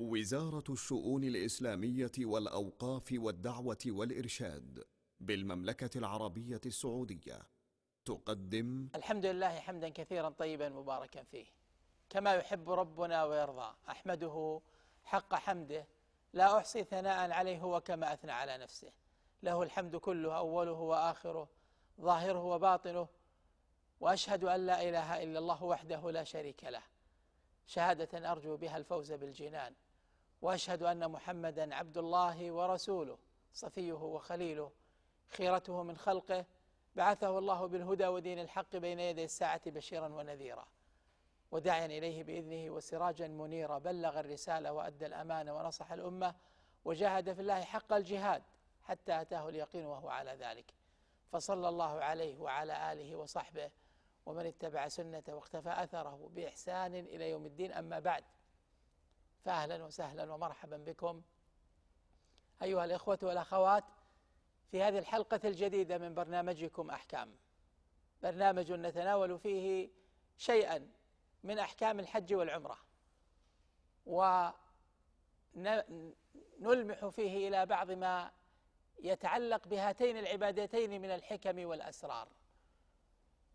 وزارة الشؤون الإسلامية والأوقاف والدعوة والإرشاد بالمملكة العربية السعودية تقدم الحمد لله حمدا كثيرا طيبا مباركا فيه كما يحب ربنا ويرضى أحمده حق حمده لا أحصي ثناء عليه هو كما أثنى على نفسه له الحمد كله أوله وآخره ظاهره وباطنه وأشهد أن لا إله إلا الله وحده لا شريك له شهادة أرجو بها الفوز بالجنان واشهد ان محمدا عبد الله ورسوله صفيه وخليله خيرته من خلقه بعثه الله بالهدى ودين الحق بين يدي الساعه بشيرا ونذيرا وداعيا اليه باذنه وسراجا منيرا بلغ الرساله وادى الامانه ونصح الامه وجاهد في الله حق الجهاد حتى اتاه اليقين وهو على ذلك فصلى الله عليه وعلى اله وصحبه ومن اتبع سنته واختفى اثره باحسان الى يوم الدين اما بعد فأهلا وسهلا ومرحبا بكم أيها الإخوة والأخوات في هذه الحلقة الجديدة من برنامجكم أحكام برنامج نتناول فيه شيئا من أحكام الحج والعمرة ونلمح فيه إلى بعض ما يتعلق بهاتين العبادتين من الحكم والأسرار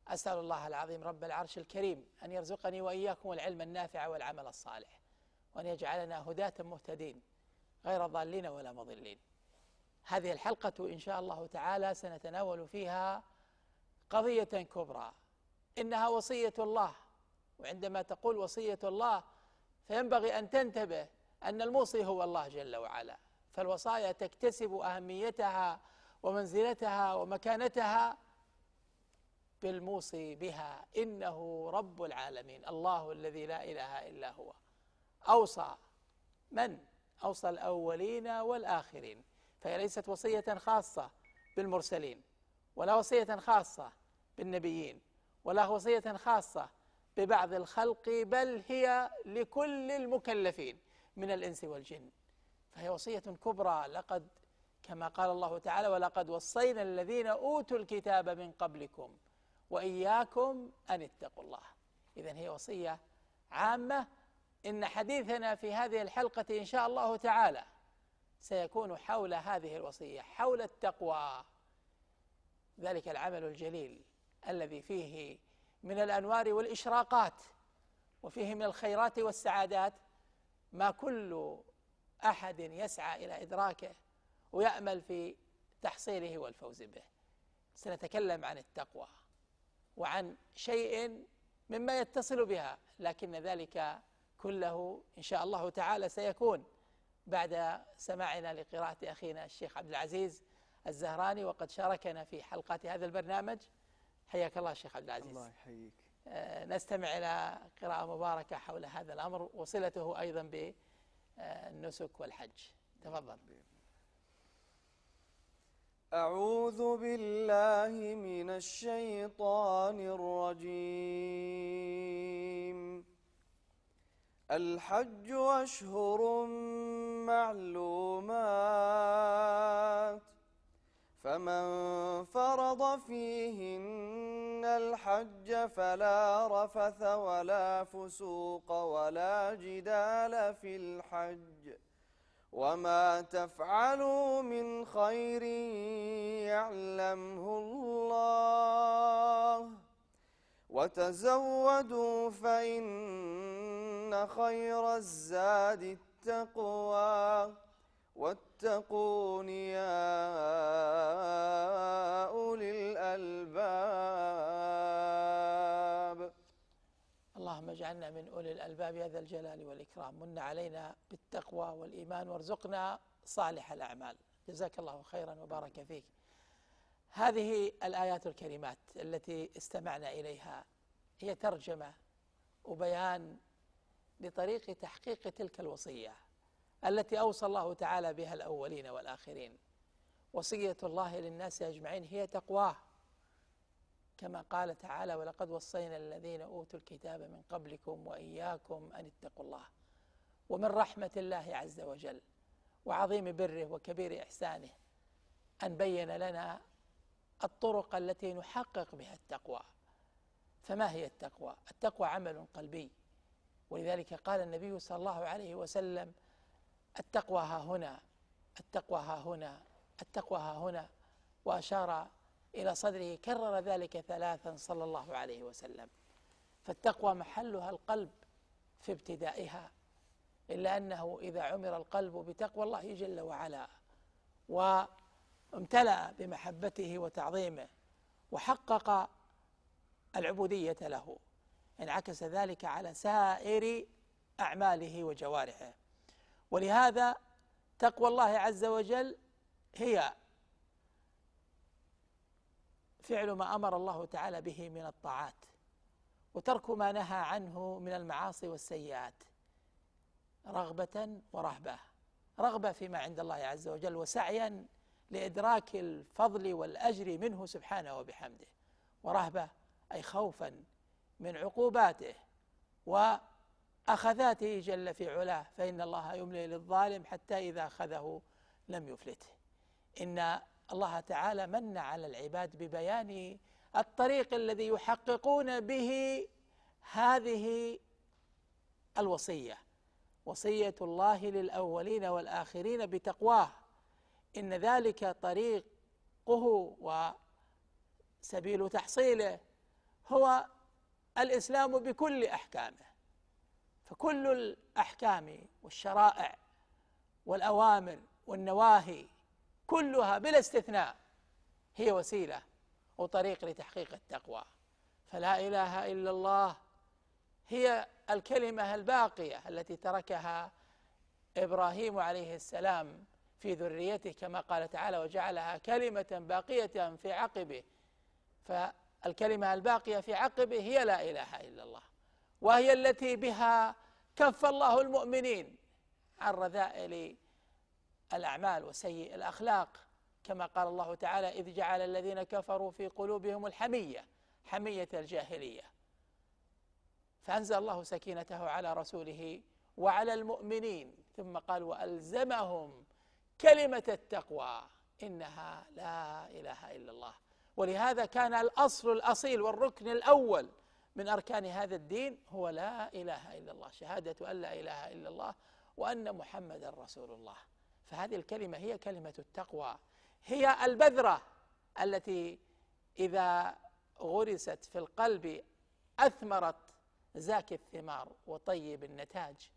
أسأل الله العظيم رب العرش الكريم أن يرزقني وإياكم العلم النافع والعمل الصالح وأن يجعلنا هداة مهتدين غير ضالين ولا مضلين هذه الحلقة إن شاء الله تعالى سنتناول فيها قضية كبرى إنها وصية الله وعندما تقول وصية الله فينبغي أن تنتبه أن الموصي هو الله جل وعلا فالوصايا تكتسب أهميتها ومنزلتها ومكانتها بالموصي بها إنه رب العالمين الله الذي لا إله إلا هو أوصى من أوصى الأولين والآخرين فهي ليست وصية خاصة بالمرسلين ولا وصية خاصة بالنبيين ولا وصية خاصة ببعض الخلق بل هي لكل المكلفين من الإنس والجن فهي وصية كبرى لقد كما قال الله تعالى ولقد وصينا الذين أوتوا الكتاب من قبلكم وإياكم أن اتقوا الله إذا هي وصية عامة إن حديثنا في هذه الحلقة إن شاء الله تعالى سيكون حول هذه الوصية حول التقوى ذلك العمل الجليل الذي فيه من الأنوار والإشراقات وفيه من الخيرات والسعادات ما كل أحد يسعى إلى إدراكه ويأمل في تحصيله والفوز به سنتكلم عن التقوى وعن شيء مما يتصل بها لكن ذلك كله إن شاء الله تعالى سيكون بعد سماعنا لقراءة أخينا الشيخ عبد العزيز الزهراني وقد شاركنا في حلقات هذا البرنامج حياك الله شيخ عبد العزيز الله يحييك آه، نستمع إلى قراءة مباركة حول هذا الأمر وصلته أيضا بالنسك آه، والحج تفضل أعوذ بالله من الشيطان الرجيم الحج أشهر معلومات فمن فرض فيهن الحج فلا رفث ولا فسوق ولا جدال في الحج وما تفعلوا من خير يعلمه الله وتزودوا فإن إن خير الزاد التقوى واتقون يا أولي الألباب اللهم اجعلنا من أولي الألباب هذا الجلال والإكرام من علينا بالتقوى والإيمان وارزقنا صالح الأعمال جزاك الله خيرا وبارك فيك هذه الآيات الكريمات التي استمعنا إليها هي ترجمة وبيان لطريق تحقيق تلك الوصية التي أوصى الله تعالى بها الأولين والآخرين وصية الله للناس أجمعين هي تقواه كما قال تعالى ولقد وصينا الذين أوتوا الكتاب من قبلكم وإياكم أن اتقوا الله ومن رحمة الله عز وجل وعظيم بره وكبير إحسانه أن بين لنا الطرق التي نحقق بها التقوى فما هي التقوى؟ التقوى عمل قلبي ولذلك قال النبي صلى الله عليه وسلم التقوى ها هنا التقوى ها هنا التقوى ها هنا وأشار إلى صدره كرر ذلك ثلاثا صلى الله عليه وسلم فالتقوى محلها القلب في ابتدائها إلا أنه إذا عمر القلب بتقوى الله جل وعلا وامتلأ بمحبته وتعظيمه وحقق العبودية له انعكس ذلك على سائر أعماله وجوارحه ولهذا تقوى الله عز وجل هي فعل ما امر الله تعالى به من الطاعات وترك ما نهى عنه من المعاصي والسيئات رغبه ورهبه رغبه فيما عند الله عز وجل وسعيا لادراك الفضل والاجر منه سبحانه وبحمده ورهبه اي خوفا من عقوباته وأخذاته جل في علاه فإن الله يملي للظالم حتى إذا أخذه لم يفلته إن الله تعالى من على العباد ببيان الطريق الذي يحققون به هذه الوصية وصية الله للأولين والآخرين بتقواه إن ذلك طريقه وسبيل تحصيله هو الاسلام بكل احكامه فكل الاحكام والشرائع والاوامر والنواهي كلها بلا استثناء هي وسيله وطريق لتحقيق التقوى فلا اله الا الله هي الكلمه الباقيه التي تركها ابراهيم عليه السلام في ذريته كما قال تعالى وجعلها كلمه باقيه في عقبه ف الكلمة الباقية في عقبه هي لا إله إلا الله وهي التي بها كف الله المؤمنين عن رذائل الأعمال وسيء الأخلاق كما قال الله تعالى إذ جعل الذين كفروا في قلوبهم الحمية حمية الجاهلية فأنزل الله سكينته على رسوله وعلى المؤمنين ثم قال وألزمهم كلمة التقوى إنها لا إله إلا الله ولهذا كان الاصل الاصيل والركن الاول من اركان هذا الدين هو لا اله الا الله شهاده ان لا اله الا الله وان محمدا رسول الله فهذه الكلمه هي كلمه التقوى هي البذره التي اذا غرست في القلب اثمرت زاكي الثمار وطيب النتاج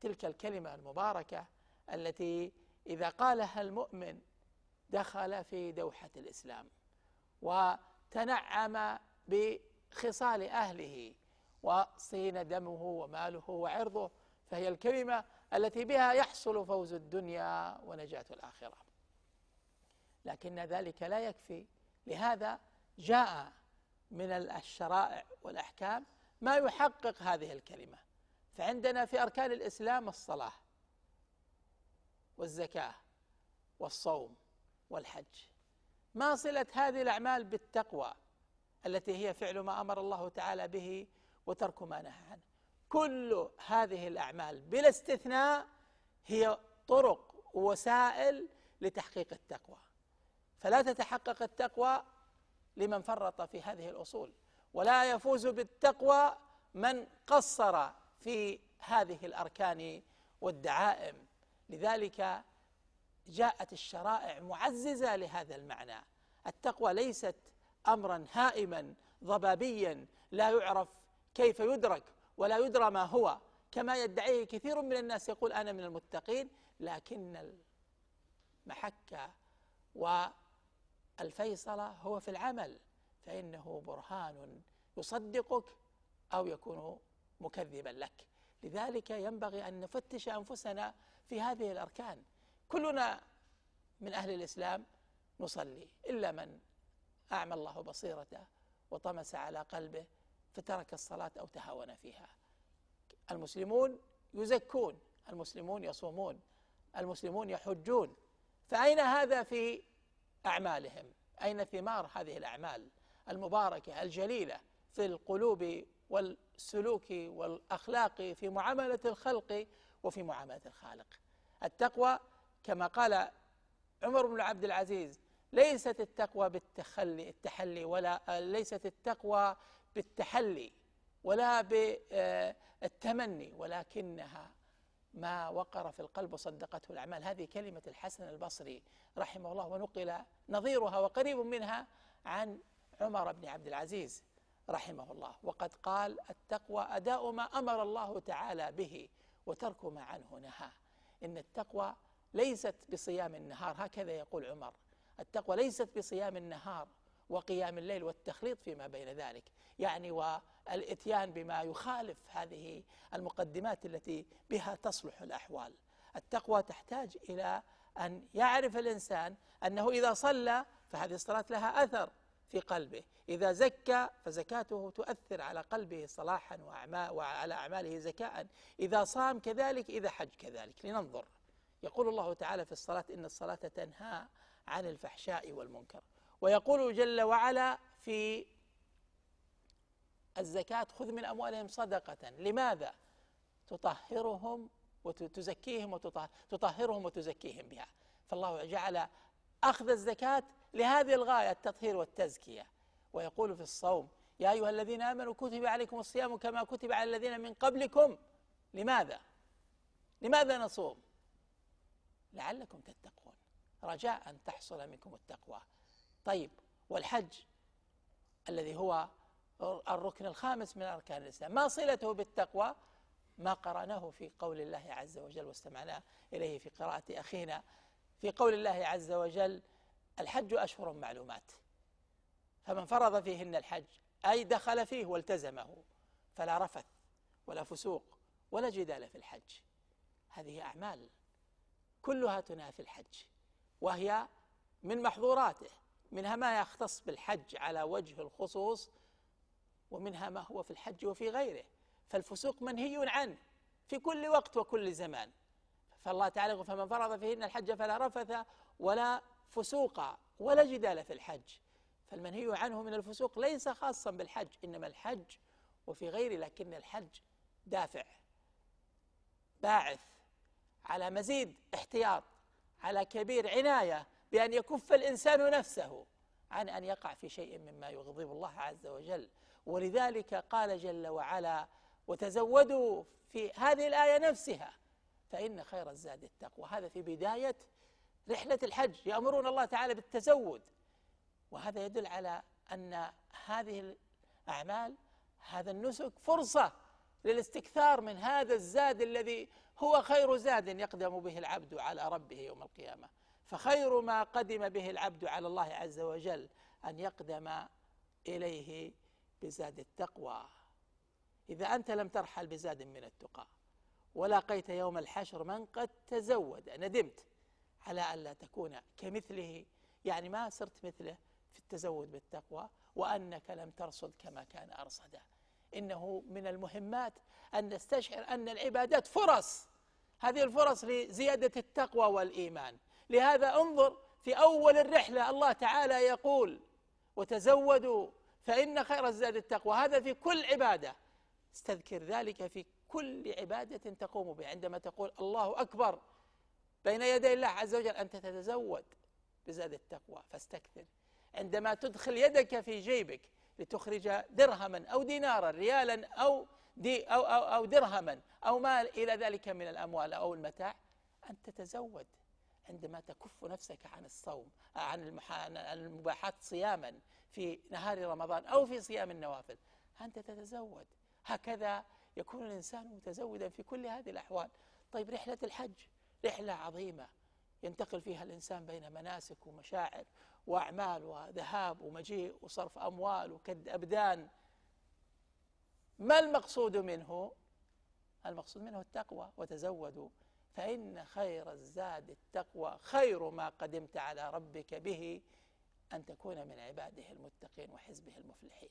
تلك الكلمه المباركه التي اذا قالها المؤمن دخل في دوحه الاسلام وتنعم بخصال أهله وصين دمه وماله وعرضه فهي الكلمة التي بها يحصل فوز الدنيا ونجاة الآخرة لكن ذلك لا يكفي لهذا جاء من الشرائع والأحكام ما يحقق هذه الكلمة فعندنا في أركان الإسلام الصلاة والزكاة والصوم والحج ما صله هذه الاعمال بالتقوى التي هي فعل ما امر الله تعالى به وترك ما نهى عنه كل هذه الاعمال بلا استثناء هي طرق ووسائل لتحقيق التقوى فلا تتحقق التقوى لمن فرط في هذه الاصول ولا يفوز بالتقوى من قصر في هذه الاركان والدعائم لذلك جاءت الشرائع معززه لهذا المعنى التقوى ليست امرا هائما ضبابيا لا يعرف كيف يدرك ولا يدرى ما هو كما يدعيه كثير من الناس يقول انا من المتقين لكن المحكه والفيصله هو في العمل فانه برهان يصدقك او يكون مكذبا لك لذلك ينبغي ان نفتش انفسنا في هذه الاركان كلنا من أهل الإسلام نصلي إلا من أعمى الله بصيرته وطمس على قلبه فترك الصلاة أو تهاون فيها المسلمون يزكون المسلمون يصومون المسلمون يحجون فأين هذا في أعمالهم أين ثمار هذه الأعمال المباركة الجليلة في القلوب والسلوك والأخلاق في معاملة الخلق وفي معاملة الخالق التقوى كما قال عمر بن عبد العزيز ليست التقوى بالتخلي التحلي ولا ليست التقوى بالتحلي ولا بالتمني آه، ولكنها ما وقر في القلب وصدقته الاعمال هذه كلمه الحسن البصري رحمه الله ونقل نظيرها وقريب منها عن عمر بن عبد العزيز رحمه الله وقد قال التقوى اداء ما امر الله تعالى به وترك ما عنه نهى ان التقوى ليست بصيام النهار هكذا يقول عمر التقوى ليست بصيام النهار وقيام الليل والتخليط فيما بين ذلك يعني والاتيان بما يخالف هذه المقدمات التي بها تصلح الاحوال التقوى تحتاج الى ان يعرف الانسان انه اذا صلى فهذه الصلاه لها اثر في قلبه إذا زكى فزكاته تؤثر على قلبه صلاحا وعلى أعماله زكاء إذا صام كذلك إذا حج كذلك لننظر يقول الله تعالى في الصلاة إن الصلاة تنهى عن الفحشاء والمنكر ويقول جل وعلا في الزكاة خذ من أموالهم صدقة لماذا؟ تطهرهم وتزكيهم وتطهر تطهرهم وتزكيهم بها فالله جعل أخذ الزكاة لهذه الغاية التطهير والتزكية ويقول في الصوم يا أيها الذين آمنوا كتب عليكم الصيام كما كتب على الذين من قبلكم لماذا؟ لماذا نصوم؟ لعلكم تتقون رجاء أن تحصل منكم التقوى طيب والحج الذي هو الركن الخامس من أركان الإسلام ما صلته بالتقوى ما قرأناه في قول الله عز وجل واستمعنا إليه في قراءة أخينا في قول الله عز وجل الحج أشهر معلومات فمن فرض فيهن الحج أي دخل فيه والتزمه فلا رفث ولا فسوق ولا جدال في الحج هذه أعمال كلها تنافي الحج وهي من محظوراته منها ما يختص بالحج على وجه الخصوص ومنها ما هو في الحج وفي غيره فالفسوق منهي عنه في كل وقت وكل زمان فالله تعالى يقول فمن فرض فيهن الحج فلا رفث ولا فسوق ولا جدال في الحج فالمنهي عنه من الفسوق ليس خاصا بالحج انما الحج وفي غيره لكن الحج دافع باعث على مزيد احتياط على كبير عناية بأن يكف الإنسان نفسه عن أن يقع في شيء مما يغضب الله عز وجل ولذلك قال جل وعلا وتزودوا في هذه الآية نفسها فإن خير الزاد التقوى هذا في بداية رحلة الحج يأمرون الله تعالى بالتزود وهذا يدل على أن هذه الأعمال هذا النسك فرصة للاستكثار من هذا الزاد الذي هو خير زاد يقدم به العبد على ربه يوم القيامة فخير ما قدم به العبد على الله عز وجل أن يقدم إليه بزاد التقوى إذا أنت لم ترحل بزاد من التقى ولاقيت يوم الحشر من قد تزود ندمت على ألا تكون كمثله يعني ما صرت مثله في التزود بالتقوى وأنك لم ترصد كما كان أرصده إنه من المهمات أن نستشعر أن العبادات فرص هذه الفرص لزيادة التقوى والإيمان لهذا انظر في أول الرحلة الله تعالى يقول وتزودوا فإن خير الزاد التقوى هذا في كل عبادة استذكر ذلك في كل عبادة تقوم بها عندما تقول الله أكبر بين يدي الله عز وجل أنت تتزود بزاد التقوى فاستكثر عندما تدخل يدك في جيبك لتخرج درهما أو دينارا ريالا أو دي أو, أو, أو درهما أو ما إلى ذلك من الأموال أو المتاع أن تتزود عندما تكف نفسك عن الصوم عن المباحات صياما في نهار رمضان أو في صيام النوافل أنت تتزود هكذا يكون الإنسان متزودا في كل هذه الأحوال طيب رحلة الحج رحلة عظيمة ينتقل فيها الإنسان بين مناسك ومشاعر وأعمال وذهاب ومجيء وصرف أموال وكد أبدان ما المقصود منه المقصود منه التقوى وتزودوا فإن خير الزاد التقوى خير ما قدمت على ربك به أن تكون من عباده المتقين وحزبه المفلحين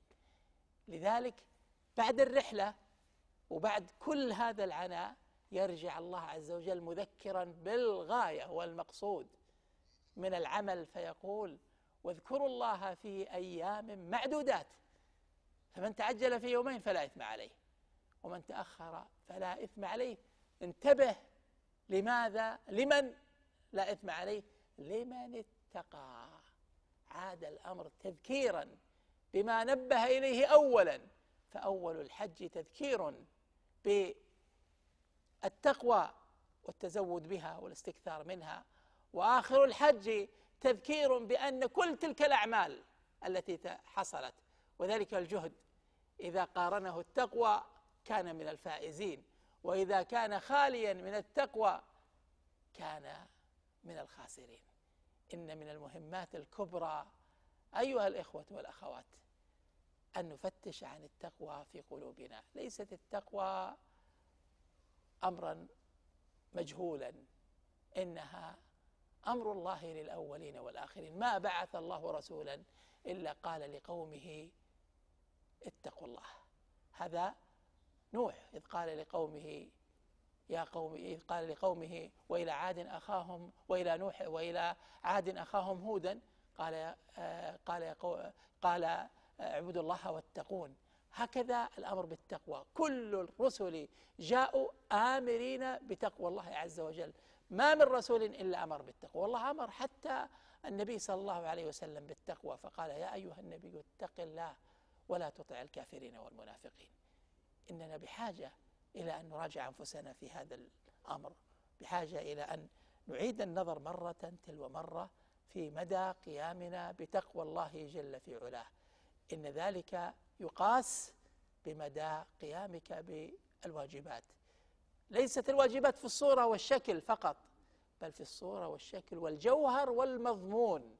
لذلك بعد الرحلة وبعد كل هذا العناء يرجع الله عز وجل مذكرا بالغاية والمقصود من العمل فيقول واذكروا الله في أيام معدودات فمن تعجل في يومين فلا إثم عليه ومن تأخر فلا إثم عليه انتبه لماذا لمن لا إثم عليه لمن اتقى عاد الأمر تذكيرا بما نبه إليه أولا فأول الحج تذكير بالتقوى والتزود بها والاستكثار منها وآخر الحج تذكير بأن كل تلك الأعمال التي حصلت وذلك الجهد إذا قارنه التقوى كان من الفائزين وإذا كان خاليا من التقوى كان من الخاسرين إن من المهمات الكبرى أيها الإخوة والأخوات أن نفتش عن التقوى في قلوبنا ليست التقوى أمرا مجهولا إنها أمر الله للأولين والآخرين ما بعث الله رسولا إلا قال لقومه اتقوا الله هذا نوح إذ قال لقومه يا قوم إذ قال لقومه وإلى عاد أخاهم وإلى نوح وإلى عاد أخاهم هودا قال آه، قال يا قال آه، اعبدوا الله واتقون هكذا الأمر بالتقوى كل الرسل جاءوا آمرين بتقوى الله عز وجل ما من رسول إلا أمر بالتقوى والله أمر حتى النبي صلى الله عليه وسلم بالتقوى فقال يا أيها النبي اتق الله ولا تطع الكافرين والمنافقين إننا بحاجة إلى أن نراجع أنفسنا في هذا الأمر بحاجة إلى أن نعيد النظر مرة تلو مرة في مدى قيامنا بتقوى الله جل في علاه إن ذلك يقاس بمدى قيامك بالواجبات ليست الواجبات في الصورة والشكل فقط بل في الصورة والشكل والجوهر والمضمون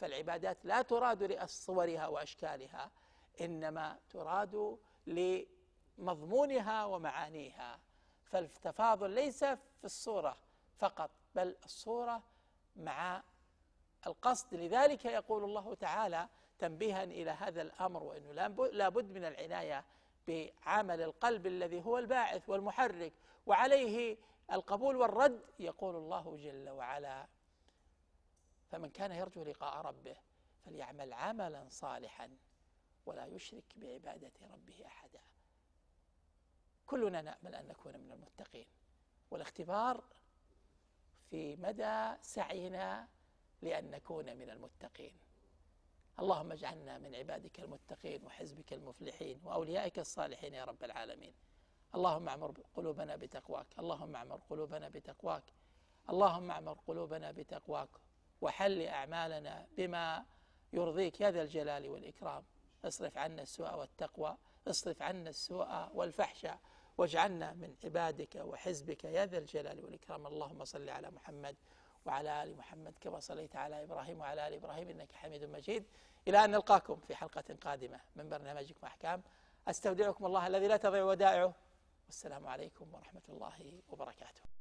فالعبادات لا تراد لصورها وأشكالها إنما تراد لمضمونها ومعانيها فالتفاضل ليس في الصورة فقط بل الصورة مع القصد لذلك يقول الله تعالى تنبيها إلى هذا الأمر وأنه لابد من العناية بعمل القلب الذي هو الباعث والمحرك وعليه القبول والرد يقول الله جل وعلا فمن كان يرجو لقاء ربه فليعمل عملا صالحا ولا يشرك بعبادة ربه أحدا كلنا نأمل أن نكون من المتقين والاختبار في مدى سعينا لأن نكون من المتقين اللهم اجعلنا من عبادك المتقين وحزبك المفلحين وأوليائك الصالحين يا رب العالمين اللهم اعمر قلوبنا بتقواك اللهم اعمر قلوبنا بتقواك اللهم اعمر قلوبنا بتقواك وحل أعمالنا بما يرضيك يا ذا الجلال والإكرام اصرف عنا السوء والتقوى اصرف عنا السوء والفحشاء واجعلنا من عبادك وحزبك يا ذا الجلال والإكرام اللهم صل على محمد وعلى آل محمد كما صليت على إبراهيم وعلى آل إبراهيم إنك حميد مجيد إلى أن نلقاكم في حلقة قادمة من برنامجكم أحكام أستودعكم الله الذي لا تضيع ودائعه والسلام عليكم ورحمة الله وبركاته